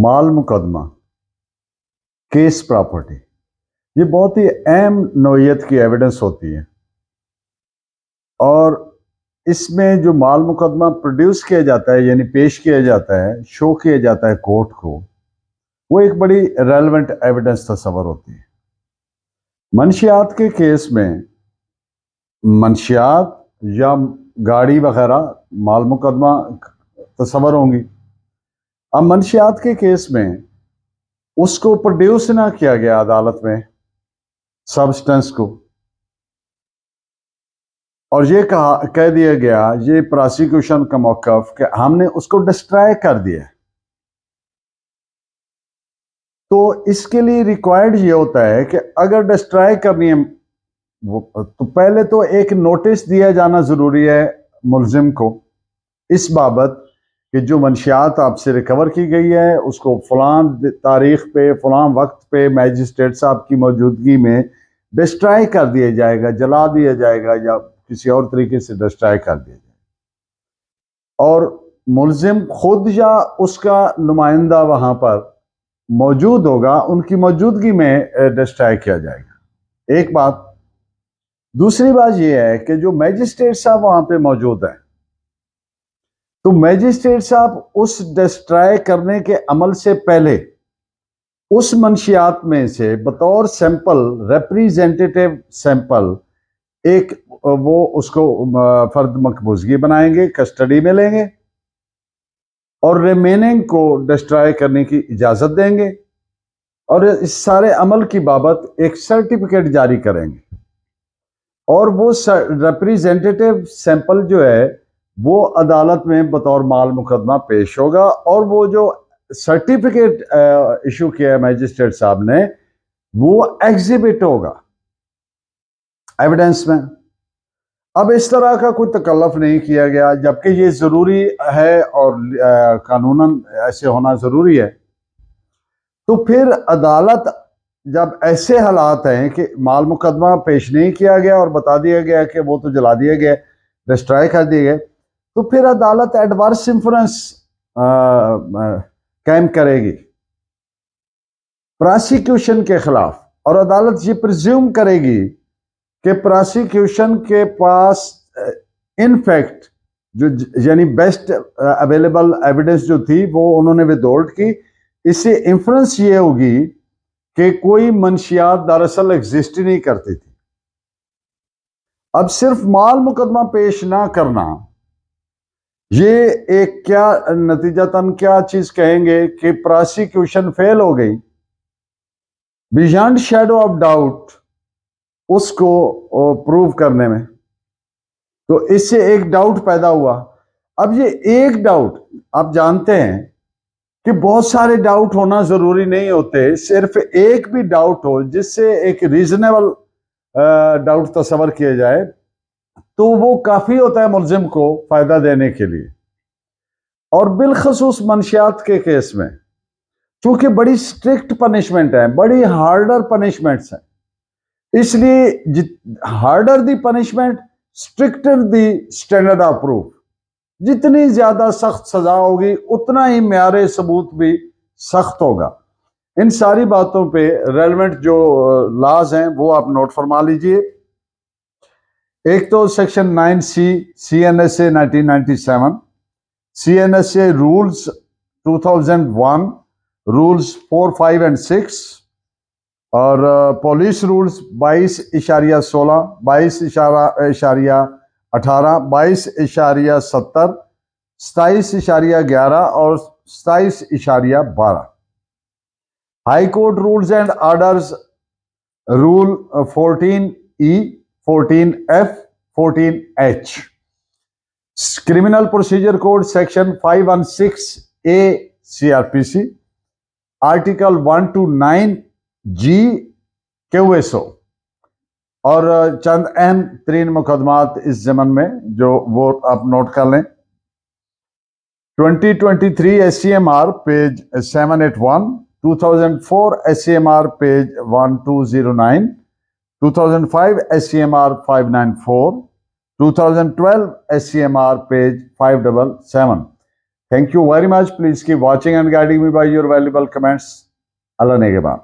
माल मुकदमा case property ये बहुत ही अहम नोयत की एविडेंस होती है और इसमें जो माल मुकदमा प्रोड्यूस किया जाता है यानी पेश किया जाता है शो किया जाता है कोर्ट को वो एक बड़ी रेलेवेंट एविडेंस तस्वर होती है मनशियात के केस में मनशियात या गाड़ी वगैरह माल मुकदमा तस्वर होंगी अब मंशियात के केस में उसको प्रोड्यूस ना किया गया अदालत में सब्सटेंस को और ये कहा कह दिया गया ये प्रोसिक्यूशन का मौकफ कि हमने उसको डिस्ट्रॉय कर दिया तो इसके लिए रिक्वायर्ड ये होता है कि अगर डिस्ट्रॉय करनी है वो तो पहले तो एक नोटिस दिया जाना ज़रूरी है मुलजिम को इस बाबत कि जो मनशियात आपसे रिकवर की गई है उसको फ़लां तारीख पे फ़लां वक्त पे मैजिस्ट्रेट साहब की मौजूदगी में डिस्ट्राई कर दिया जाएगा जला दिया जाएगा या किसी और तरीके से डिस्ट्राई कर दिया जाएगा और मुलजिम खुद या उसका नुमाइंदा वहाँ पर मौजूद होगा उनकी मौजूदगी में डिस्ट्राई किया जाएगा एक बात दूसरी बात यह है कि जो मैजिस्ट्रेट साहब वहाँ पर मौजूद हैं तो मैजिस्ट्रेट साहब उस डिस्ट्राय करने के अमल से पहले उस मंशियात में से बतौर सैंपल रिप्रेजेंटेटिव सैंपल एक वो उसको फर्द मकबूजगी बनाएंगे कस्टडी में लेंगे और रिमेनिंग को डिस्ट्राय करने की इजाज़त देंगे और इस सारे अमल की बाबत एक सर्टिफिकेट जारी करेंगे और वो रिप्रेजेंटेटिव सैंपल जो है वो अदालत में बतौर माल मुकदमा पेश होगा और वो जो सर्टिफिकेट इशू uh, किया है मैजिस्ट्रेट साहब ने वो एग्जिबिट होगा एविडेंस में अब इस तरह का कोई तकल्लफ नहीं किया गया जबकि ये ज़रूरी है और uh, कानूनन ऐसे होना ज़रूरी है तो फिर अदालत जब ऐसे हालात हैं कि माल मुकदमा पेश नहीं किया गया और बता दिया गया कि वो तो जला दिया गया डिस्ट्रॉय कर दिए गए तो फिर अदालत एडवर्स इंफ्रेंस कैम करेगी प्रोसिक्यूशन के खिलाफ और अदालत ये प्रज्यूम करेगी कि प्रोसिक्यूशन के पास इनफैक्ट जो यानी बेस्ट अवेलेबल एविडेंस जो थी वो उन्होंने विदोल्ड की इससे इन्फ्रेंस ये होगी कि कोई मनशियात दरअसल एग्जिस्ट ही नहीं करती थी अब सिर्फ माल मुकदमा पेश ना करना ये एक क्या नतीजतन क्या चीज कहेंगे कि प्रोसिक्यूशन फेल हो गई बियॉन्ड शेडो ऑफ डाउट उसको प्रूव करने में तो इससे एक डाउट पैदा हुआ अब ये एक डाउट आप जानते हैं कि बहुत सारे डाउट होना जरूरी नहीं होते सिर्फ एक भी डाउट हो जिससे एक रीजनेबल डाउट तस्वर किया जाए तो वो काफ़ी होता है मुलजिम को फ़ायदा देने के लिए और बिलखसूस मंशियात के केस में चूंकि बड़ी स्ट्रिक्ट पनिशमेंट है बड़ी हार्डर पनिशमेंट्स हैं इसलिए harder the punishment stricter the standard of proof जितनी ज़्यादा सख्त सज़ा होगी उतना ही म्यार सबूत भी सख्त होगा इन सारी बातों पे रेलिवेंट जो लाज हैं वो आप नोट फरमा लीजिए एक तो section nine C C N S A nineteen ninety seven C N S A rules two thousand one rules four five and six और पुलिस uh, रूल्स बाईस इशारिया सोलह बाईस इशारा इशारिया अठारह बाईस इशारिया सत्तर सताईस इशारिया ग्यारह और सताईस इशारिया बारह high court rules and orders rule 14 E fourteen F fourteen H criminal procedure code section 516 A CrPC article 129 G QSO और uh, चंद अहम तरीन मुकदमात इस जमन में जो वो आप नोट कर लें 2023 R page 781 2004 R page 1209 2005 SCMR 594, 2012 SCMR page 577. Thank you very much. Please keep watching and guiding me by your valuable comments. Allah Negeba.